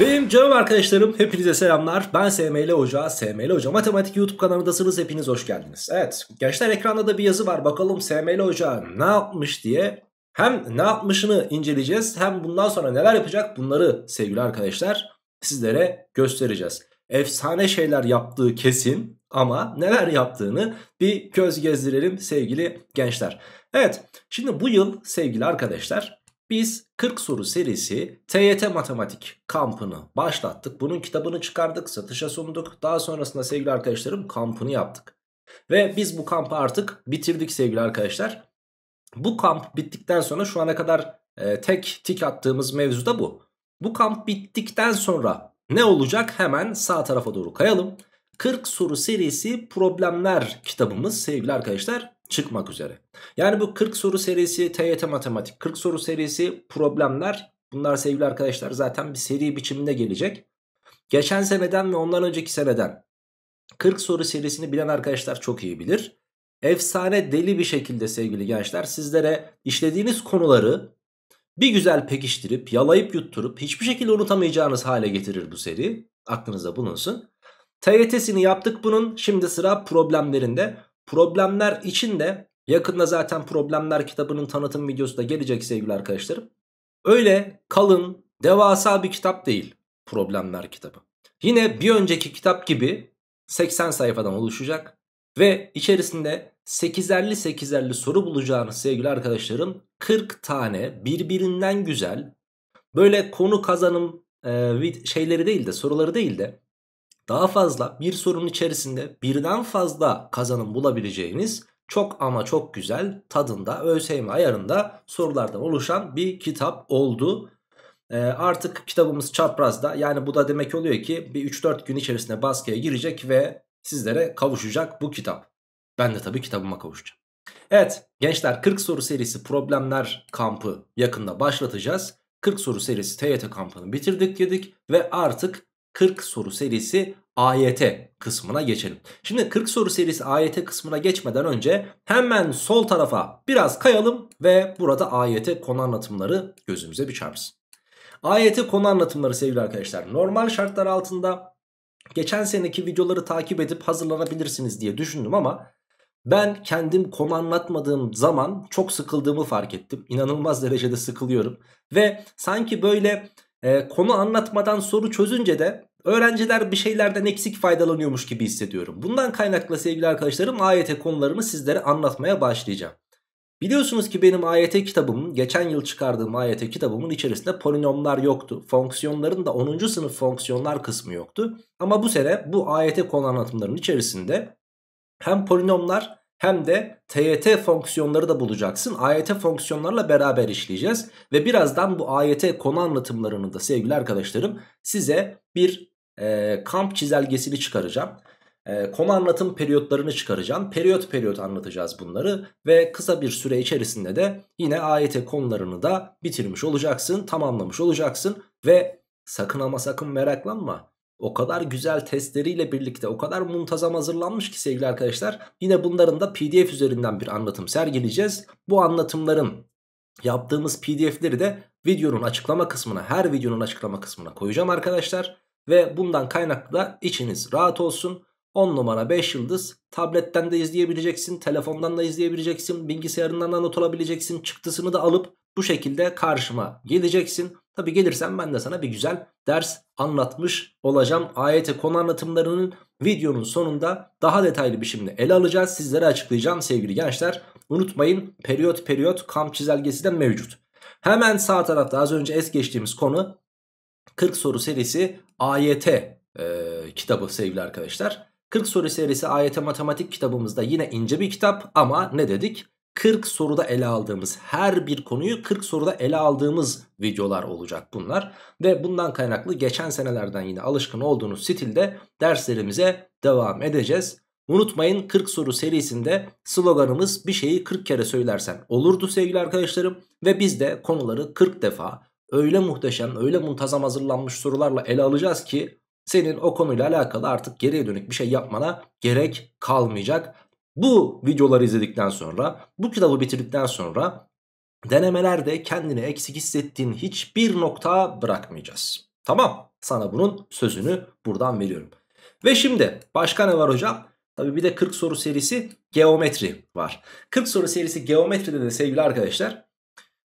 Benim canım arkadaşlarım hepinize selamlar. Ben SML Hoca, SML Hoca Matematik YouTube kanalındasınız. Hepiniz hoş geldiniz. Evet gençler ekranda da bir yazı var. Bakalım SML Hoca ne yapmış diye. Hem ne yapmışını inceleyeceğiz hem bundan sonra neler yapacak bunları sevgili arkadaşlar sizlere göstereceğiz. Efsane şeyler yaptığı kesin ama neler yaptığını bir göz gezdirelim sevgili gençler. Evet şimdi bu yıl sevgili arkadaşlar biz 40 soru serisi TYT matematik kampını başlattık. Bunun kitabını çıkardık, satışa sunduk. Daha sonrasında sevgili arkadaşlarım kampını yaptık. Ve biz bu kampı artık bitirdik sevgili arkadaşlar. Bu kamp bittikten sonra şu ana kadar e, tek tik attığımız mevzu da bu. Bu kamp bittikten sonra ne olacak hemen sağ tarafa doğru kayalım. 40 soru serisi problemler kitabımız sevgili arkadaşlar çıkmak üzere. Yani bu 40 soru serisi TYT matematik. 40 soru serisi problemler. Bunlar sevgili arkadaşlar zaten bir seri biçiminde gelecek. Geçen seneden ve ondan önceki seneden 40 soru serisini bilen arkadaşlar çok iyi bilir. Efsane deli bir şekilde sevgili gençler sizlere işlediğiniz konuları bir güzel pekiştirip yalayıp yutturup hiçbir şekilde unutamayacağınız hale getirir bu seri. Aklınızda bulunsun. TYT'sini yaptık bunun şimdi sıra problemlerinde. Problemler için de yakında zaten problemler kitabının tanıtım videosu da gelecek sevgili arkadaşlarım. Öyle kalın, devasa bir kitap değil problemler kitabı. Yine bir önceki kitap gibi 80 sayfadan oluşacak ve içerisinde 8'erli 8'erli soru bulacağınız sevgili arkadaşlarım 40 tane birbirinden güzel böyle konu kazanım e, şeyleri değil de soruları değil de daha fazla bir sorunun içerisinde birden fazla kazanım bulabileceğiniz çok ama çok güzel tadında ÖSYM ayarında sorulardan oluşan bir kitap oldu. E, artık kitabımız çaprazda yani bu da demek oluyor ki bir 3-4 gün içerisinde baskıya girecek ve sizlere kavuşacak bu kitap. Ben de tabii kitabıma kavuşacağım. Evet gençler 40 soru serisi problemler kampı yakında başlatacağız. 40 soru serisi TYT kampını bitirdik dedik ve artık 40 soru serisi AYT kısmına geçelim. Şimdi 40 soru serisi AYT kısmına geçmeden önce hemen sol tarafa biraz kayalım ve burada AYT konu anlatımları gözümüze bir çarpsın. AYT konu anlatımları sevgili arkadaşlar normal şartlar altında geçen seneki videoları takip edip hazırlanabilirsiniz diye düşündüm ama ben kendim konu anlatmadığım zaman çok sıkıldığımı fark ettim. İnanılmaz derecede sıkılıyorum ve sanki böyle e, konu anlatmadan soru çözünce de öğrenciler bir şeylerden eksik faydalanıyormuş gibi hissediyorum. Bundan kaynakla sevgili arkadaşlarım AYT konularımı sizlere anlatmaya başlayacağım. Biliyorsunuz ki benim AYT kitabımın, geçen yıl çıkardığım AYT kitabımın içerisinde polinomlar yoktu. Fonksiyonların da 10. sınıf fonksiyonlar kısmı yoktu. Ama bu sene bu AYT konu anlatımlarının içerisinde hem polinomlar hem de TYT fonksiyonları da bulacaksın. AYT fonksiyonlarla beraber işleyeceğiz. Ve birazdan bu AYT konu anlatımlarını da sevgili arkadaşlarım size bir e, kamp çizelgesini çıkaracağım. E, konu anlatım periyotlarını çıkaracağım. Periyot periyot anlatacağız bunları. Ve kısa bir süre içerisinde de yine AYT konularını da bitirmiş olacaksın. Tamamlamış olacaksın. Ve sakın ama sakın meraklanma o kadar güzel testleriyle birlikte o kadar muntazam hazırlanmış ki sevgili arkadaşlar. Yine bunların da pdf üzerinden bir anlatım sergileyeceğiz. Bu anlatımların yaptığımız pdf'leri de videonun açıklama kısmına her videonun açıklama kısmına koyacağım arkadaşlar. Ve bundan kaynaklı da içiniz rahat olsun. 10 numara 5 yıldız tabletten de izleyebileceksin telefondan da izleyebileceksin bilgisayarından da not alabileceksin çıktısını da alıp bu şekilde karşıma geleceksin Tabi gelirsen ben de sana bir güzel ders anlatmış olacağım. AYT konu anlatımlarının videonun sonunda daha detaylı bir şimdi ele alacağız. Sizlere açıklayacağım sevgili gençler. Unutmayın periyot periyot kamp çizelgesi de mevcut. Hemen sağ tarafta az önce es geçtiğimiz konu 40 soru serisi AYT e, kitabı sevgili arkadaşlar. 40 soru serisi AYT matematik kitabımızda yine ince bir kitap ama ne dedik? 40 soruda ele aldığımız her bir konuyu 40 soruda ele aldığımız videolar olacak bunlar. Ve bundan kaynaklı geçen senelerden yine alışkın olduğunuz stilde derslerimize devam edeceğiz. Unutmayın 40 soru serisinde sloganımız bir şeyi 40 kere söylersen olurdu sevgili arkadaşlarım. Ve biz de konuları 40 defa öyle muhteşem öyle muntazam hazırlanmış sorularla ele alacağız ki senin o konuyla alakalı artık geriye dönük bir şey yapmana gerek kalmayacak. Bu videoları izledikten sonra bu kitabı bitirdikten sonra denemelerde kendini eksik hissettiğin hiçbir nokta bırakmayacağız. Tamam sana bunun sözünü buradan veriyorum. Ve şimdi başka ne var hocam? Tabii bir de 40 soru serisi geometri var. 40 soru serisi geometride de sevgili arkadaşlar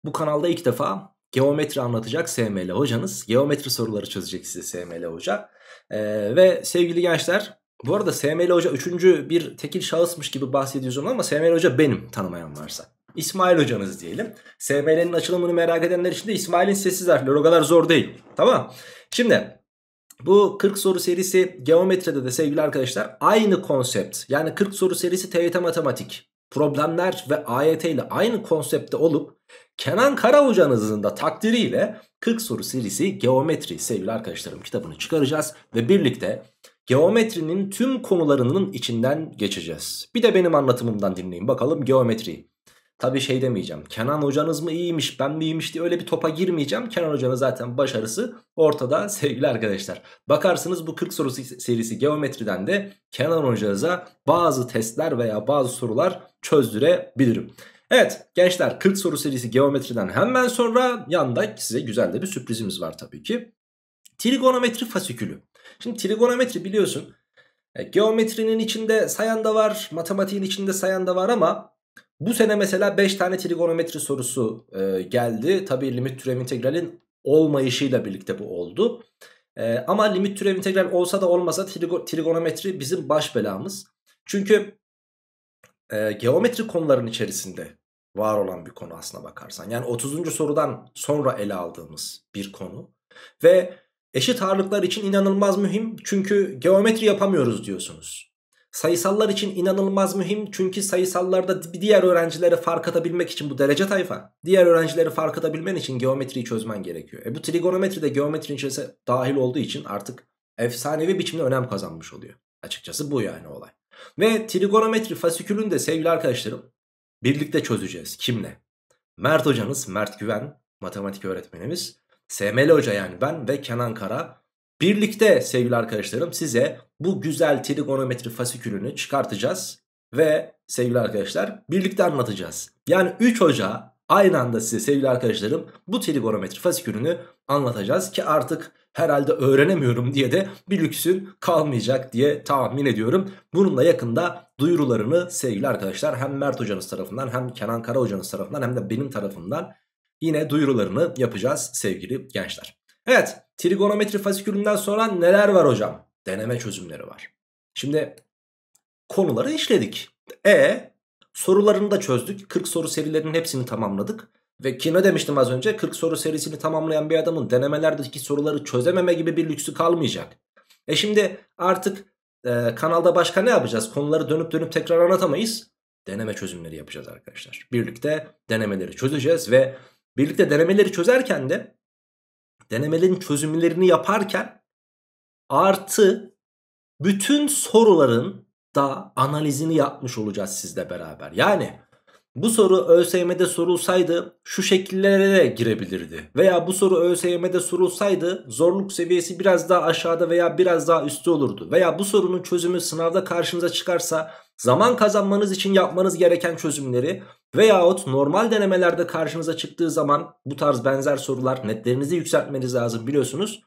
bu kanalda ilk defa geometri anlatacak SML hocanız. Geometri soruları çözecek size SML hoca. Ee, ve sevgili gençler bu arada SML Hoca üçüncü bir tekil şahısmış gibi bahsediyoruz ama SML Hoca benim tanımayan varsa. İsmail hocanız diyelim. SML'nin açılımını merak edenler için de İsmail'in sessiz harfleri o zor değil. Tamam. Şimdi bu 40 soru serisi geometride de sevgili arkadaşlar aynı konsept. Yani 40 soru serisi TYT matematik problemler ve AYT ile aynı konsepte olup Kenan Kara hocanızın da takdiriyle 40 soru serisi geometri sevgili arkadaşlarım kitabını çıkaracağız ve birlikte geometrinin tüm konularının içinden geçeceğiz. Bir de benim anlatımımdan dinleyin bakalım geometri. Tabii şey demeyeceğim. Kenan hocanız mı iyiymiş ben mi iyiymiş diye öyle bir topa girmeyeceğim. Kenan hocanın zaten başarısı ortada sevgili arkadaşlar. Bakarsınız bu 40 soru serisi geometriden de Kenan hocanıza bazı testler veya bazı sorular çözdürebilirim. Evet gençler 40 soru serisi geometriden hemen sonra yanda size güzel de bir sürprizimiz var tabii ki. Trigonometri fasikülü. Şimdi trigonometri biliyorsun e, geometrinin içinde sayan da var matematiğin içinde sayan da var ama bu sene mesela 5 tane trigonometri sorusu e, geldi. Tabi limit türev integralin olmayışıyla birlikte bu oldu. E, ama limit türev integral olsa da olmasa trigo trigonometri bizim baş belamız. Çünkü e, geometri konuların içerisinde var olan bir konu aslına bakarsan. Yani 30. sorudan sonra ele aldığımız bir konu. Ve Eşit ağırlıklar için inanılmaz mühim çünkü geometri yapamıyoruz diyorsunuz. Sayısallar için inanılmaz mühim çünkü sayısallarda diğer öğrencileri fark atabilmek için bu derece tayfa. Diğer öğrencileri fark atabilmen için geometriyi çözmen gerekiyor. E bu trigonometri de geometrinin içerisine dahil olduğu için artık efsanevi biçimde önem kazanmış oluyor. Açıkçası bu yani olay. Ve trigonometri fasikülünü de sevgili arkadaşlarım birlikte çözeceğiz. Kimle? Mert hocanız, Mert Güven matematik öğretmenimiz. SML Hoca yani ben ve Kenan Kara birlikte sevgili arkadaşlarım size bu güzel trigonometri fasikülünü çıkartacağız ve sevgili arkadaşlar birlikte anlatacağız. Yani 3 Hoca aynı anda size sevgili arkadaşlarım bu trigonometri fasikülünü anlatacağız ki artık herhalde öğrenemiyorum diye de bir lüksün kalmayacak diye tahmin ediyorum. Bununla yakında duyurularını sevgili arkadaşlar hem Mert hocanız tarafından hem Kenan Kara hocanız tarafından hem de benim tarafından yine duyurularını yapacağız sevgili gençler. Evet trigonometri fasikülünden sonra neler var hocam? Deneme çözümleri var. Şimdi konuları işledik. E sorularını da çözdük. 40 soru serilerinin hepsini tamamladık. Ve ki ne demiştim az önce 40 soru serisini tamamlayan bir adamın denemelerdeki soruları çözememe gibi bir lüksü kalmayacak. E şimdi artık e, kanalda başka ne yapacağız? Konuları dönüp dönüp tekrar anlatamayız. Deneme çözümleri yapacağız arkadaşlar. Birlikte denemeleri çözeceğiz ve Birlikte denemeleri çözerken de denemelerin çözümlerini yaparken artı bütün soruların da analizini yapmış olacağız sizle beraber. Yani bu soru ÖSYM'de sorulsaydı şu şekillere de girebilirdi. Veya bu soru ÖSYM'de sorulsaydı zorluk seviyesi biraz daha aşağıda veya biraz daha üstte olurdu. Veya bu sorunun çözümü sınavda karşımıza çıkarsa zaman kazanmanız için yapmanız gereken çözümleri veyahut normal denemelerde karşınıza çıktığı zaman bu tarz benzer sorular netlerinizi yükseltmeniz lazım biliyorsunuz.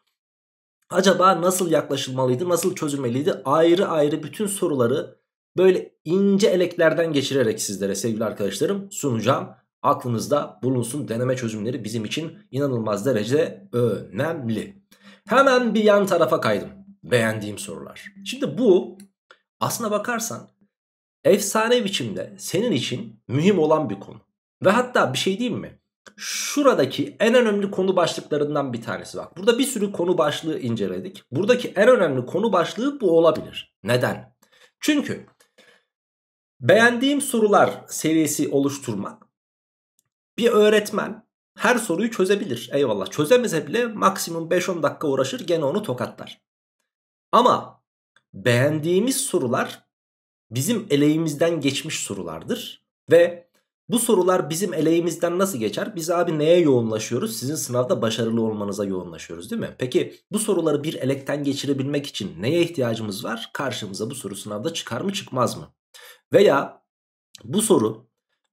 Acaba nasıl yaklaşılmalıydı, nasıl çözülmeliydi? Ayrı ayrı bütün soruları böyle ince eleklerden geçirerek sizlere sevgili arkadaşlarım sunacağım. Aklınızda bulunsun deneme çözümleri bizim için inanılmaz derece önemli. Hemen bir yan tarafa kaydım. Beğendiğim sorular. Şimdi bu aslına bakarsan efsane biçimde senin için mühim olan bir konu. Ve hatta bir şey diyeyim mi? Şuradaki en önemli konu başlıklarından bir tanesi bak. Burada bir sürü konu başlığı inceledik. Buradaki en önemli konu başlığı bu olabilir. Neden? Çünkü beğendiğim sorular serisi oluşturmak bir öğretmen her soruyu çözebilir. Eyvallah çözemese bile maksimum 5-10 dakika uğraşır gene onu tokatlar. Ama beğendiğimiz sorular bizim eleğimizden geçmiş sorulardır. Ve bu sorular bizim eleğimizden nasıl geçer? Biz abi neye yoğunlaşıyoruz? Sizin sınavda başarılı olmanıza yoğunlaşıyoruz değil mi? Peki bu soruları bir elekten geçirebilmek için neye ihtiyacımız var? Karşımıza bu soru sınavda çıkar mı çıkmaz mı? Veya bu soru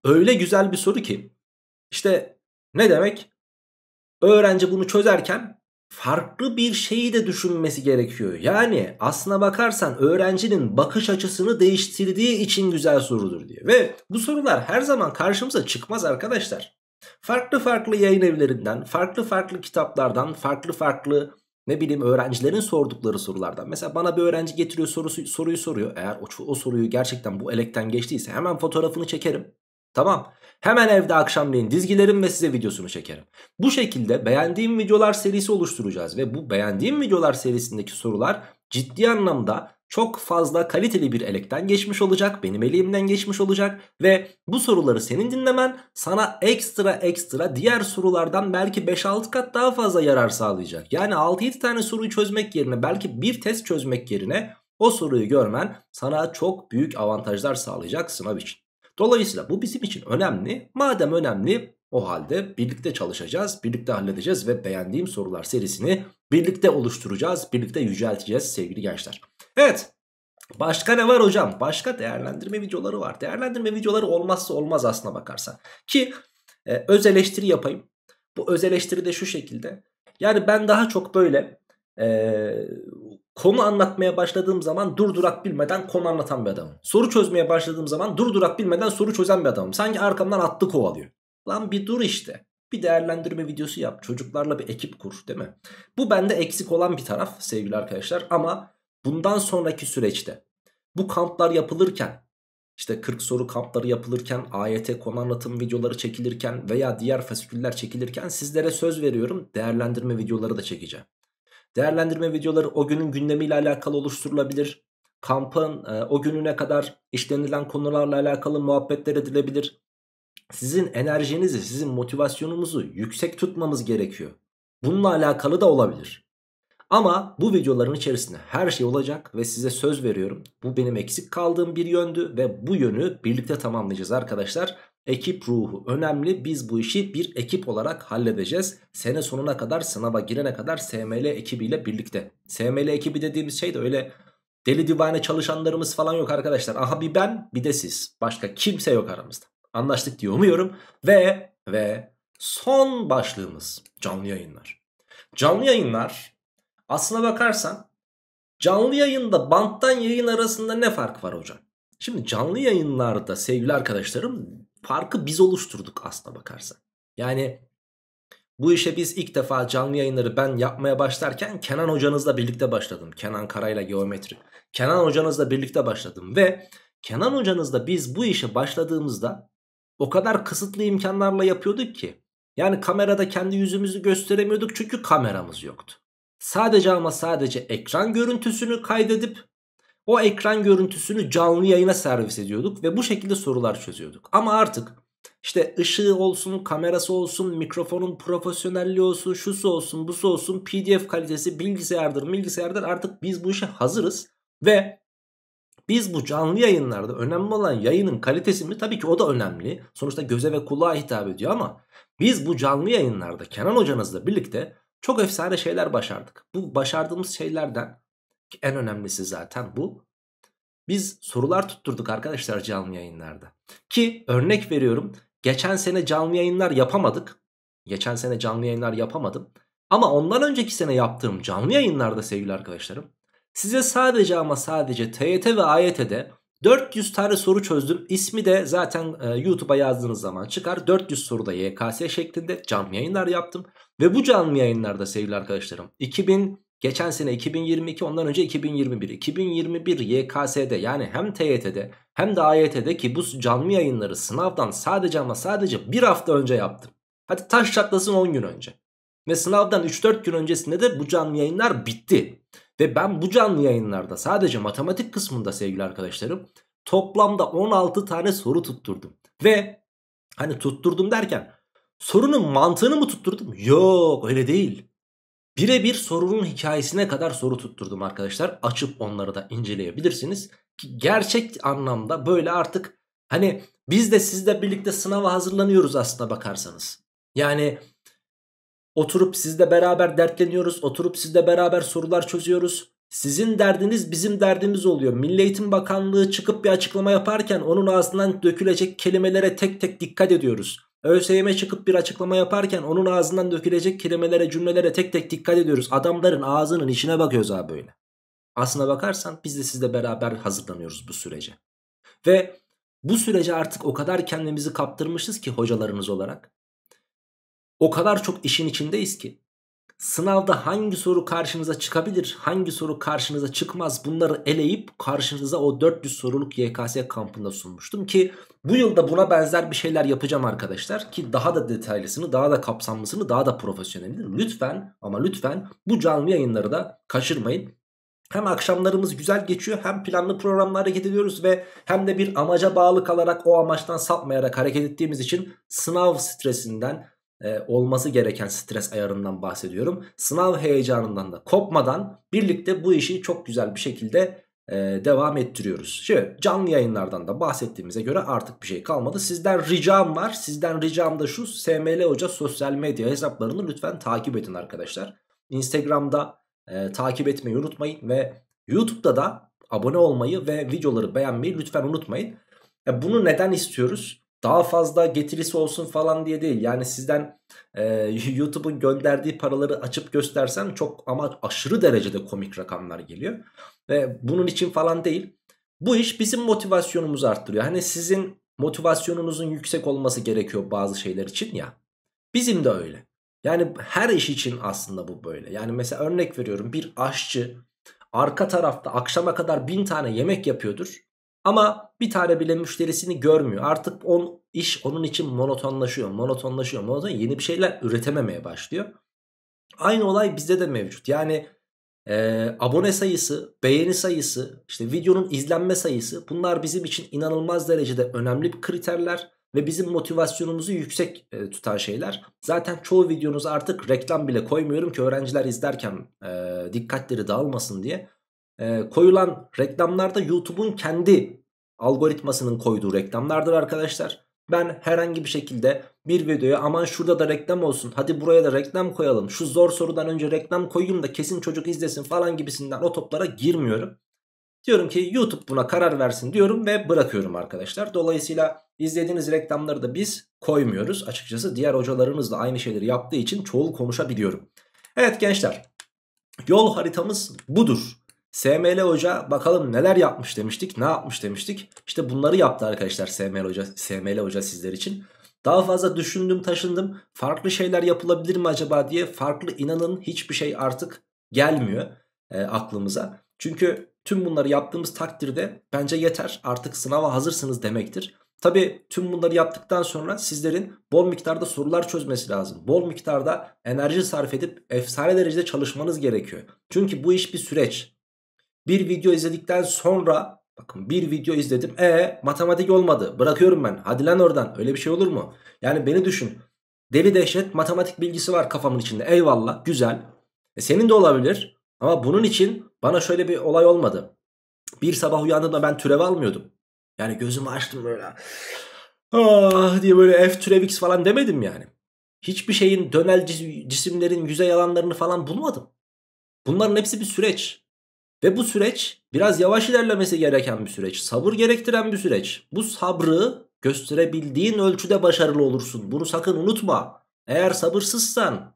öyle güzel bir soru ki işte ne demek? Öğrenci bunu çözerken farklı bir şeyi de düşünmesi gerekiyor. Yani aslına bakarsan öğrencinin bakış açısını değiştirdiği için güzel sorudur diye. Ve bu sorular her zaman karşımıza çıkmaz arkadaşlar. Farklı farklı yayın evlerinden, farklı farklı kitaplardan, farklı farklı ne bileyim öğrencilerin sordukları sorulardan. Mesela bana bir öğrenci getiriyor sorusu, soruyu soruyor. Eğer o, o soruyu gerçekten bu elekten geçtiyse hemen fotoğrafını çekerim. Tamam. Hemen evde akşamleyin dizgilerim ve size videosunu çekerim. Bu şekilde beğendiğim videolar serisi oluşturacağız ve bu beğendiğim videolar serisindeki sorular ciddi anlamda çok fazla kaliteli bir elekten geçmiş olacak. Benim elimden geçmiş olacak. Ve bu soruları senin dinlemen sana ekstra ekstra diğer sorulardan belki 5-6 kat daha fazla yarar sağlayacak. Yani 6-7 tane soruyu çözmek yerine belki bir test çözmek yerine o soruyu görmen sana çok büyük avantajlar sağlayacak sınav için. Dolayısıyla bu bizim için önemli. Madem önemli o halde birlikte çalışacağız, birlikte halledeceğiz ve beğendiğim sorular serisini birlikte oluşturacağız, birlikte yücelteceğiz sevgili gençler. Evet Başka ne var hocam? Başka değerlendirme videoları var. Değerlendirme videoları olmazsa olmaz aslına bakarsan. Ki e, öz eleştiri yapayım. Bu öz eleştiri de şu şekilde. Yani ben daha çok böyle e, Konu anlatmaya başladığım zaman durdurak bilmeden konu anlatan bir adamım. Soru çözmeye başladığım zaman durdurak bilmeden soru çözen bir adamım. Sanki arkamdan attı kovalıyor. Lan bir dur işte. Bir değerlendirme videosu yap. Çocuklarla bir ekip kur değil mi? Bu bende eksik olan bir taraf sevgili arkadaşlar. Ama bundan sonraki süreçte bu kamplar yapılırken işte 40 soru kampları yapılırken, AYT konu anlatım videoları çekilirken veya diğer fasiküller çekilirken sizlere söz veriyorum değerlendirme videoları da çekeceğim. Değerlendirme videoları o günün gündemiyle alakalı oluşturulabilir. Kampın e, o gününe kadar işlenilen konularla alakalı muhabbetler edilebilir. Sizin enerjinizi, sizin motivasyonunuzu yüksek tutmamız gerekiyor. Bununla alakalı da olabilir. Ama bu videoların içerisinde her şey olacak ve size söz veriyorum. Bu benim eksik kaldığım bir yöndü ve bu yönü birlikte tamamlayacağız arkadaşlar. Ekip ruhu önemli. Biz bu işi bir ekip olarak halledeceğiz. Sene sonuna kadar sınava girene kadar SML ekibiyle birlikte. SML ekibi dediğimiz şey de öyle deli divane çalışanlarımız falan yok arkadaşlar. Aha bir ben bir de siz. Başka kimse yok aramızda. Anlaştık diye umuyorum. Ve ve son başlığımız canlı yayınlar. Canlı yayınlar aslına bakarsan canlı yayında banttan yayın arasında ne fark var hocam? Şimdi canlı yayınlarda sevgili arkadaşlarım farkı biz oluşturduk aslına bakarsan. Yani bu işe biz ilk defa canlı yayınları ben yapmaya başlarken Kenan hocanızla birlikte başladım. Kenan Karayla Geometri. Kenan hocanızla birlikte başladım ve Kenan hocanızla biz bu işe başladığımızda o kadar kısıtlı imkanlarla yapıyorduk ki. Yani kamerada kendi yüzümüzü gösteremiyorduk çünkü kameramız yoktu. Sadece ama sadece ekran görüntüsünü kaydedip o ekran görüntüsünü canlı yayına servis ediyorduk ve bu şekilde sorular çözüyorduk. Ama artık işte ışığı olsun, kamerası olsun, mikrofonun profesyonelliği olsun, şusu olsun, busu olsun, pdf kalitesi, bilgisayardır, bilgisayardır artık biz bu işe hazırız. Ve biz bu canlı yayınlarda önemli olan yayının kalitesi mi? Tabii ki o da önemli. Sonuçta göze ve kulağa hitap ediyor ama biz bu canlı yayınlarda Kenan hocanızla birlikte çok efsane şeyler başardık. Bu başardığımız şeylerden en önemlisi zaten bu. Biz sorular tutturduk arkadaşlar canlı yayınlarda. Ki örnek veriyorum geçen sene canlı yayınlar yapamadık. Geçen sene canlı yayınlar yapamadım. Ama ondan önceki sene yaptığım canlı yayınlarda sevgili arkadaşlarım size sadece ama sadece TYT ve AYT'de 400 tane soru çözdüm. İsmi de zaten e, YouTube'a yazdığınız zaman çıkar. 400 soruda YKS şeklinde canlı yayınlar yaptım. Ve bu canlı yayınlarda sevgili arkadaşlarım 2000 Geçen sene 2022 ondan önce 2021. 2021 YKS'de yani hem TYT'de hem de AYT'de ki bu canlı yayınları sınavdan sadece ama sadece bir hafta önce yaptım. Hadi taş çatlasın 10 gün önce. Ve sınavdan 3-4 gün öncesinde de bu canlı yayınlar bitti. Ve ben bu canlı yayınlarda sadece matematik kısmında sevgili arkadaşlarım toplamda 16 tane soru tutturdum. Ve hani tutturdum derken sorunun mantığını mı tutturdum? Yok öyle değil. Birebir sorunun hikayesine kadar soru tutturdum arkadaşlar. Açıp onları da inceleyebilirsiniz. Ki gerçek anlamda böyle artık hani biz de sizle birlikte sınava hazırlanıyoruz aslında bakarsanız. Yani oturup sizle beraber dertleniyoruz. Oturup sizle beraber sorular çözüyoruz. Sizin derdiniz bizim derdimiz oluyor. Milli Eğitim Bakanlığı çıkıp bir açıklama yaparken onun ağzından dökülecek kelimelere tek tek dikkat ediyoruz. ÖSYM çıkıp bir açıklama yaparken onun ağzından dökülecek kelimelere cümlelere tek tek dikkat ediyoruz. Adamların ağzının içine bakıyoruz abi böyle. Aslına bakarsan biz de sizle beraber hazırlanıyoruz bu sürece. Ve bu sürece artık o kadar kendimizi kaptırmışız ki hocalarımız olarak. O kadar çok işin içindeyiz ki. Sınavda hangi soru karşınıza çıkabilir, hangi soru karşınıza çıkmaz bunları eleyip karşınıza o 400 soruluk YKS kampında sunmuştum ki bu yılda buna benzer bir şeyler yapacağım arkadaşlar ki daha da detaylısını, daha da kapsamlısını, daha da profesyonelini lütfen ama lütfen bu canlı yayınları da kaçırmayın. Hem akşamlarımız güzel geçiyor hem planlı programlara hareket ediyoruz ve hem de bir amaca bağlı kalarak o amaçtan sapmayarak hareket ettiğimiz için sınav stresinden, e, olması gereken stres ayarından bahsediyorum. Sınav heyecanından da kopmadan birlikte bu işi çok güzel bir şekilde e, devam ettiriyoruz. Şimdi canlı yayınlardan da bahsettiğimize göre artık bir şey kalmadı. Sizden ricam var. Sizden ricam da şu SML Hoca sosyal medya hesaplarını lütfen takip edin arkadaşlar. Instagram'da e, takip etmeyi unutmayın ve YouTube'da da abone olmayı ve videoları beğenmeyi lütfen unutmayın. E, bunu neden istiyoruz? daha fazla getirisi olsun falan diye değil. Yani sizden e, YouTube'un gönderdiği paraları açıp göstersem çok ama aşırı derecede komik rakamlar geliyor. Ve bunun için falan değil. Bu iş bizim motivasyonumuzu arttırıyor. Hani sizin motivasyonunuzun yüksek olması gerekiyor bazı şeyler için ya. Bizim de öyle. Yani her iş için aslında bu böyle. Yani mesela örnek veriyorum bir aşçı arka tarafta akşama kadar bin tane yemek yapıyordur. Ama bir tane bile müşterisini görmüyor. Artık on, iş onun için monotonlaşıyor. Monotonlaşıyor. Monoton yeni bir şeyler üretememeye başlıyor. Aynı olay bizde de mevcut. Yani e, abone sayısı, beğeni sayısı, işte videonun izlenme sayısı bunlar bizim için inanılmaz derecede önemli bir kriterler ve bizim motivasyonumuzu yüksek e, tutan şeyler. Zaten çoğu videonuz artık reklam bile koymuyorum ki öğrenciler izlerken e, dikkatleri dağılmasın diye e, koyulan reklamlarda YouTube'un kendi algoritmasının koyduğu reklamlardır arkadaşlar. Ben herhangi bir şekilde bir videoya aman şurada da reklam olsun hadi buraya da reklam koyalım şu zor sorudan önce reklam koyayım da kesin çocuk izlesin falan gibisinden o toplara girmiyorum. Diyorum ki YouTube buna karar versin diyorum ve bırakıyorum arkadaşlar. Dolayısıyla izlediğiniz reklamları da biz koymuyoruz. Açıkçası diğer hocalarımız da aynı şeyleri yaptığı için çoğul konuşabiliyorum. Evet gençler yol haritamız budur. SML Hoca bakalım neler yapmış demiştik. Ne yapmış demiştik? İşte bunları yaptı arkadaşlar SML Hoca, SML Hoca sizler için. Daha fazla düşündüm taşındım. Farklı şeyler yapılabilir mi acaba diye farklı inanın hiçbir şey artık gelmiyor e, aklımıza. Çünkü tüm bunları yaptığımız takdirde bence yeter artık sınava hazırsınız demektir. Tabi tüm bunları yaptıktan sonra sizlerin bol miktarda sorular çözmesi lazım. Bol miktarda enerji sarf edip efsane derecede çalışmanız gerekiyor. Çünkü bu iş bir süreç. Bir video izledikten sonra bakın bir video izledim. E matematik olmadı. Bırakıyorum ben. Hadi lan oradan. Öyle bir şey olur mu? Yani beni düşün. Deli dehşet matematik bilgisi var kafamın içinde. Eyvallah güzel. E, senin de olabilir. Ama bunun için bana şöyle bir olay olmadı. Bir sabah uyandığımda ben türev almıyordum. Yani gözümü açtım böyle. Ah diye böyle F türev x falan demedim yani. Hiçbir şeyin dönel cisimlerin yüzey alanlarını falan bulmadım. Bunların hepsi bir süreç. Ve bu süreç biraz yavaş ilerlemesi gereken bir süreç. Sabır gerektiren bir süreç. Bu sabrı gösterebildiğin ölçüde başarılı olursun. Bunu sakın unutma. Eğer sabırsızsan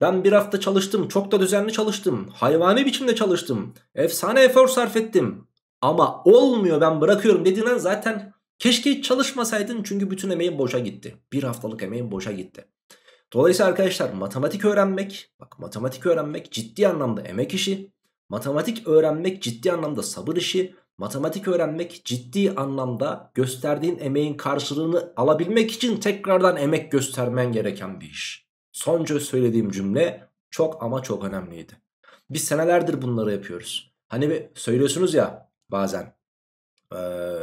ben bir hafta çalıştım, çok da düzenli çalıştım, hayvani biçimde çalıştım, efsane efor sarf ettim. Ama olmuyor ben bırakıyorum dediğin zaten keşke hiç çalışmasaydın çünkü bütün emeğin boşa gitti. Bir haftalık emeğin boşa gitti. Dolayısıyla arkadaşlar matematik öğrenmek, bak matematik öğrenmek ciddi anlamda emek işi. Matematik öğrenmek ciddi anlamda sabır işi. Matematik öğrenmek ciddi anlamda gösterdiğin emeğin karşılığını alabilmek için tekrardan emek göstermen gereken bir iş. Sonca söylediğim cümle çok ama çok önemliydi. Biz senelerdir bunları yapıyoruz. Hani söylüyorsunuz ya bazen. Ee,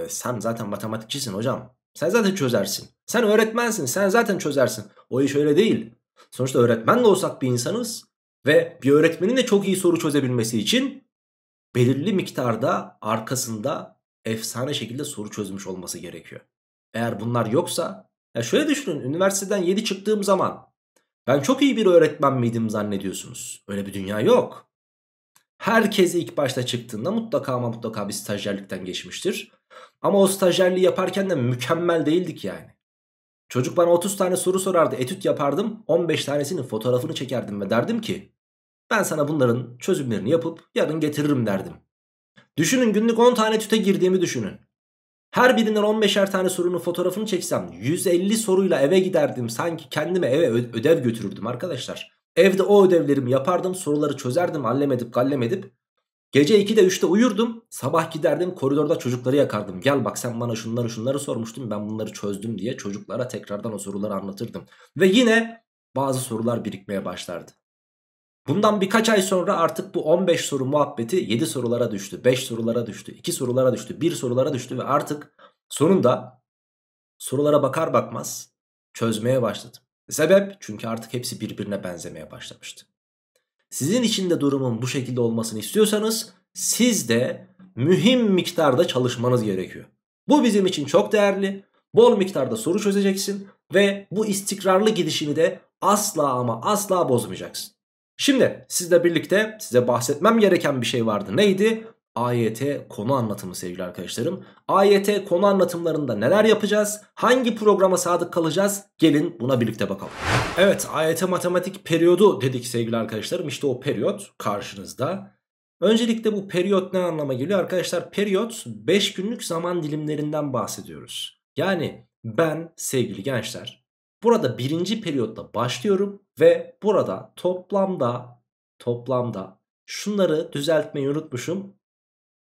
sen zaten matematikçisin hocam. Sen zaten çözersin. Sen öğretmensin. Sen zaten çözersin. O iş öyle değil. Sonuçta öğretmen de olsak bir insanız. Ve bir öğretmenin de çok iyi soru çözebilmesi için belirli miktarda arkasında efsane şekilde soru çözmüş olması gerekiyor. Eğer bunlar yoksa ya şöyle düşünün üniversiteden 7 çıktığım zaman ben çok iyi bir öğretmen miydim zannediyorsunuz? Öyle bir dünya yok. Herkes ilk başta çıktığında mutlaka ama mutlaka bir stajyerlikten geçmiştir. Ama o stajyerliği yaparken de mükemmel değildik yani. Çocuk bana 30 tane soru sorardı etüt yapardım 15 tanesinin fotoğrafını çekerdim ve derdim ki ben sana bunların çözümlerini yapıp yarın getiririm derdim. Düşünün günlük 10 tane tüte girdiğimi düşünün. Her birinden 15'er tane sorunun fotoğrafını çeksem 150 soruyla eve giderdim. Sanki kendime eve ödev götürürdüm arkadaşlar. Evde o ödevlerimi yapardım, soruları çözerdim, hallem edip Gece 2'de 3'te uyurdum. Sabah giderdim koridorda çocukları yakardım. Gel bak sen bana şunları şunları sormuştun ben bunları çözdüm diye çocuklara tekrardan o soruları anlatırdım. Ve yine bazı sorular birikmeye başlardı. Bundan birkaç ay sonra artık bu 15 soru muhabbeti 7 sorulara düştü, 5 sorulara düştü, 2 sorulara düştü, 1 sorulara düştü ve artık sonunda sorulara bakar bakmaz çözmeye başladım. Sebep çünkü artık hepsi birbirine benzemeye başlamıştı. Sizin için de durumun bu şekilde olmasını istiyorsanız siz de mühim miktarda çalışmanız gerekiyor. Bu bizim için çok değerli. Bol miktarda soru çözeceksin ve bu istikrarlı gidişini de asla ama asla bozmayacaksın. Şimdi sizle birlikte size bahsetmem gereken bir şey vardı. Neydi? AYT konu anlatımı sevgili arkadaşlarım. AYT konu anlatımlarında neler yapacağız? Hangi programa sadık kalacağız? Gelin buna birlikte bakalım. Evet AYT matematik periyodu dedik sevgili arkadaşlarım. İşte o periyot karşınızda. Öncelikle bu periyot ne anlama geliyor? Arkadaşlar periyot 5 günlük zaman dilimlerinden bahsediyoruz. Yani ben sevgili gençler burada birinci periyotla başlıyorum ve burada toplamda toplamda şunları düzeltmeyi unutmuşum.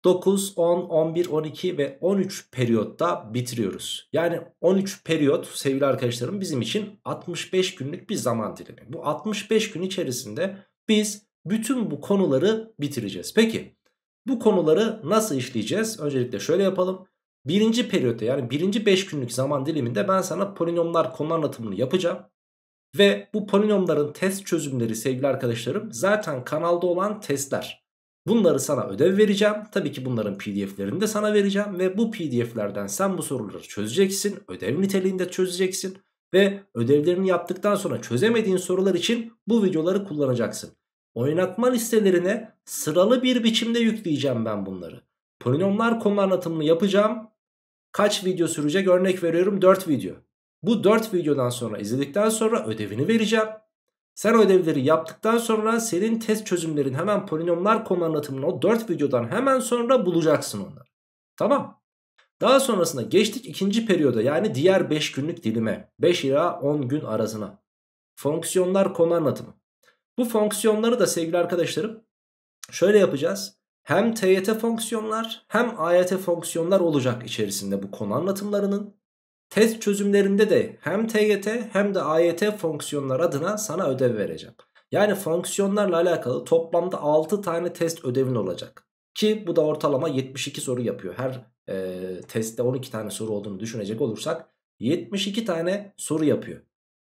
9, 10, 11, 12 ve 13 periyotta bitiriyoruz. Yani 13 periyot sevgili arkadaşlarım bizim için 65 günlük bir zaman dilimi. Bu 65 gün içerisinde biz bütün bu konuları bitireceğiz. Peki bu konuları nasıl işleyeceğiz? Öncelikle şöyle yapalım. Birinci periyotta yani birinci 5 günlük zaman diliminde ben sana polinomlar konu anlatımını yapacağım. Ve bu polinomların test çözümleri sevgili arkadaşlarım zaten kanalda olan testler. Bunları sana ödev vereceğim. Tabii ki bunların pdf'lerini de sana vereceğim. Ve bu pdf'lerden sen bu soruları çözeceksin. Ödev niteliğinde çözeceksin. Ve ödevlerini yaptıktan sonra çözemediğin sorular için bu videoları kullanacaksın. Oynatma listelerine sıralı bir biçimde yükleyeceğim ben bunları. Polinomlar konu anlatımını yapacağım. Kaç video sürecek örnek veriyorum 4 video. Bu 4 videodan sonra izledikten sonra ödevini vereceğim. Sen ödevleri yaptıktan sonra senin test çözümlerin hemen polinomlar konu anlatımının o 4 videodan hemen sonra bulacaksın onları. Tamam. Daha sonrasında geçtik ikinci periyoda yani diğer 5 günlük dilime. 5 ila 10 gün arasına. Fonksiyonlar konu anlatımı. Bu fonksiyonları da sevgili arkadaşlarım şöyle yapacağız. Hem TYT fonksiyonlar hem AYT fonksiyonlar olacak içerisinde bu konu anlatımlarının. Test çözümlerinde de hem TYT hem de AYT fonksiyonlar adına sana ödev vereceğim. Yani fonksiyonlarla alakalı toplamda 6 tane test ödevin olacak. Ki bu da ortalama 72 soru yapıyor. Her e, testte 12 tane soru olduğunu düşünecek olursak 72 tane soru yapıyor.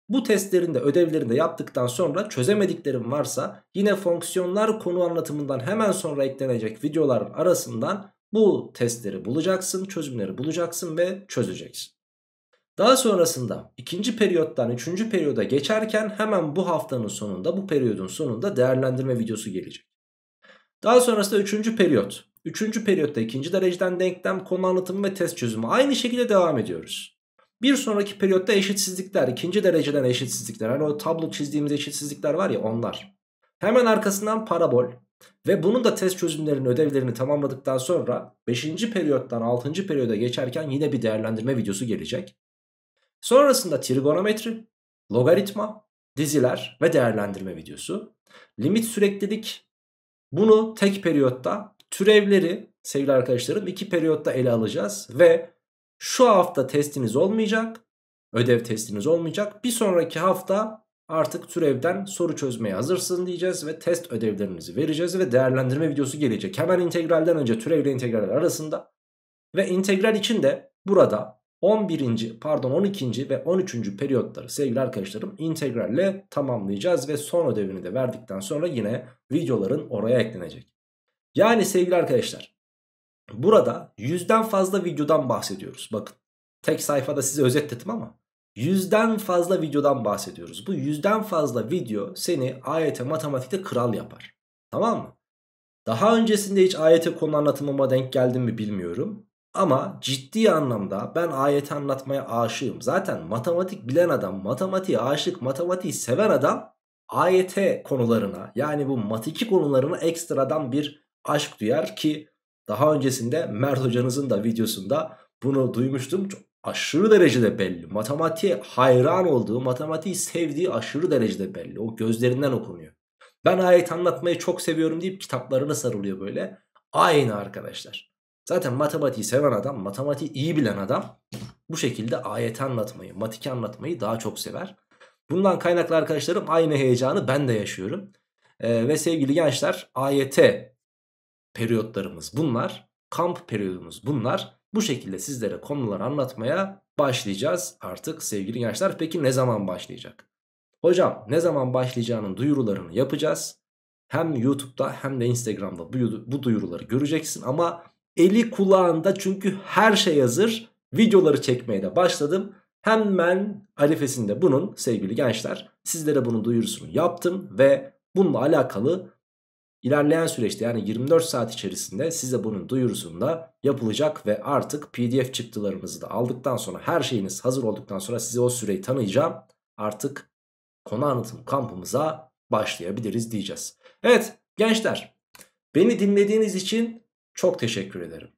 Bu testlerinde de ödevlerini yaptıktan sonra çözemediklerim varsa yine fonksiyonlar konu anlatımından hemen sonra eklenecek videoların arasından bu testleri bulacaksın, çözümleri bulacaksın ve çözeceksin. Daha sonrasında ikinci periyottan üçüncü periyoda geçerken hemen bu haftanın sonunda bu periyodun sonunda değerlendirme videosu gelecek. Daha sonrasında üçüncü periyot. Üçüncü periyotta ikinci dereceden denklem, konu anlatımı ve test çözümü aynı şekilde devam ediyoruz. Bir sonraki periyotta eşitsizlikler, ikinci dereceden eşitsizlikler. Hani o tablo çizdiğimiz eşitsizlikler var ya onlar. Hemen arkasından parabol ve bunun da test çözümlerinin ödevlerini tamamladıktan sonra 5. periyottan 6. periyoda geçerken yine bir değerlendirme videosu gelecek. Sonrasında trigonometri, logaritma, diziler ve değerlendirme videosu. Limit süreklilik bunu tek periyotta türevleri sevgili arkadaşlarım iki periyotta ele alacağız ve şu hafta testiniz olmayacak. Ödev testiniz olmayacak. Bir sonraki hafta artık türevden soru çözmeye hazırsın diyeceğiz ve test ödevlerinizi vereceğiz ve değerlendirme videosu gelecek. Hemen integralden önce türevle integraller arasında ve integral için de burada 11. pardon 12. ve 13. periyotları sevgili arkadaşlarım integralle tamamlayacağız ve son ödevini de verdikten sonra yine videoların oraya eklenecek. Yani sevgili arkadaşlar burada yüzden fazla videodan bahsediyoruz. Bakın tek sayfada size özetledim ama yüzden fazla videodan bahsediyoruz. Bu yüzden fazla video seni AYT matematikte kral yapar. Tamam mı? Daha öncesinde hiç AYT konu anlatımıma denk geldim mi bilmiyorum. Ama ciddi anlamda ben ayet anlatmaya aşığım. Zaten matematik bilen adam, matematiğe aşık, matematiği seven adam AYT konularına yani bu matiki konularına ekstradan bir aşk duyar ki daha öncesinde Mert hocanızın da videosunda bunu duymuştum. Çok aşırı derecede belli. Matematiğe hayran olduğu, matematiği sevdiği aşırı derecede belli. O gözlerinden okunuyor. Ben ayet anlatmayı çok seviyorum deyip kitaplarına sarılıyor böyle. Aynı arkadaşlar. Zaten matematiği seven adam, matematiği iyi bilen adam bu şekilde ayet anlatmayı, matiki anlatmayı daha çok sever. Bundan kaynaklı arkadaşlarım aynı heyecanı ben de yaşıyorum. Ee, ve sevgili gençler AYT periyotlarımız bunlar. Kamp periyodumuz bunlar. Bu şekilde sizlere konuları anlatmaya başlayacağız artık sevgili gençler. Peki ne zaman başlayacak? Hocam ne zaman başlayacağının duyurularını yapacağız. Hem YouTube'da hem de Instagram'da bu, bu duyuruları göreceksin ama Eli kulağında çünkü her şey hazır. Videoları çekmeye de başladım. Hemen alifesinde bunun sevgili gençler sizlere bunun duyurusunu yaptım ve bununla alakalı ilerleyen süreçte yani 24 saat içerisinde size bunun duyurusunda yapılacak ve artık pdf çıktılarımızı da aldıktan sonra her şeyiniz hazır olduktan sonra size o süreyi tanıyacağım. Artık konu anlatım kampımıza başlayabiliriz diyeceğiz. Evet gençler beni dinlediğiniz için çok teşekkür ederim.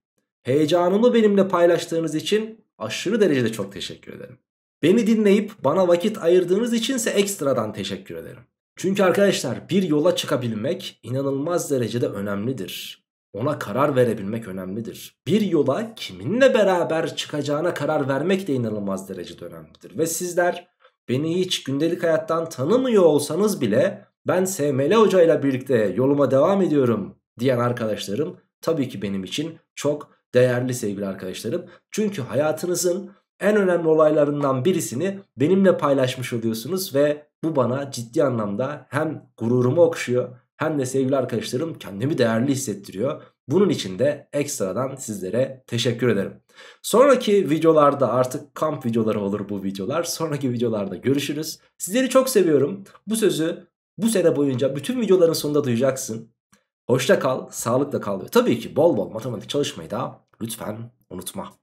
Heyecanımı benimle paylaştığınız için aşırı derecede çok teşekkür ederim. Beni dinleyip bana vakit ayırdığınız içinse ekstradan teşekkür ederim. Çünkü arkadaşlar bir yola çıkabilmek inanılmaz derecede önemlidir. Ona karar verebilmek önemlidir. Bir yola kiminle beraber çıkacağına karar vermek de inanılmaz derecede önemlidir. Ve sizler beni hiç gündelik hayattan tanımıyor olsanız bile ben SML hocayla birlikte yoluma devam ediyorum diyen arkadaşlarım tabii ki benim için çok değerli sevgili arkadaşlarım. Çünkü hayatınızın en önemli olaylarından birisini benimle paylaşmış oluyorsunuz ve bu bana ciddi anlamda hem gururumu okşuyor hem de sevgili arkadaşlarım kendimi değerli hissettiriyor. Bunun için de ekstradan sizlere teşekkür ederim. Sonraki videolarda artık kamp videoları olur bu videolar. Sonraki videolarda görüşürüz. Sizleri çok seviyorum. Bu sözü bu sene boyunca bütün videoların sonunda duyacaksın. Hoşça kal, sağlıkla kal ve tabii ki bol bol matematik çalışmayı da lütfen unutma.